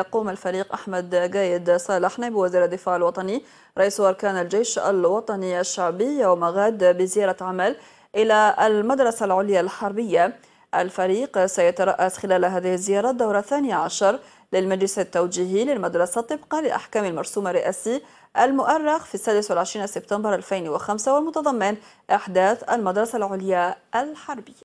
يقوم الفريق أحمد جايد نائب وزير الدفاع الوطني رئيس أركان الجيش الوطني الشعبي يوم غد بزيارة عمل إلى المدرسة العليا الحربية الفريق سيترأس خلال هذه الزيارة الدورة الثانية عشر للمجلس التوجيهي للمدرسة طبقا لأحكام المرسوم الرئاسي المؤرخ في 26 سبتمبر 2005 والمتضمن إحداث المدرسة العليا الحربية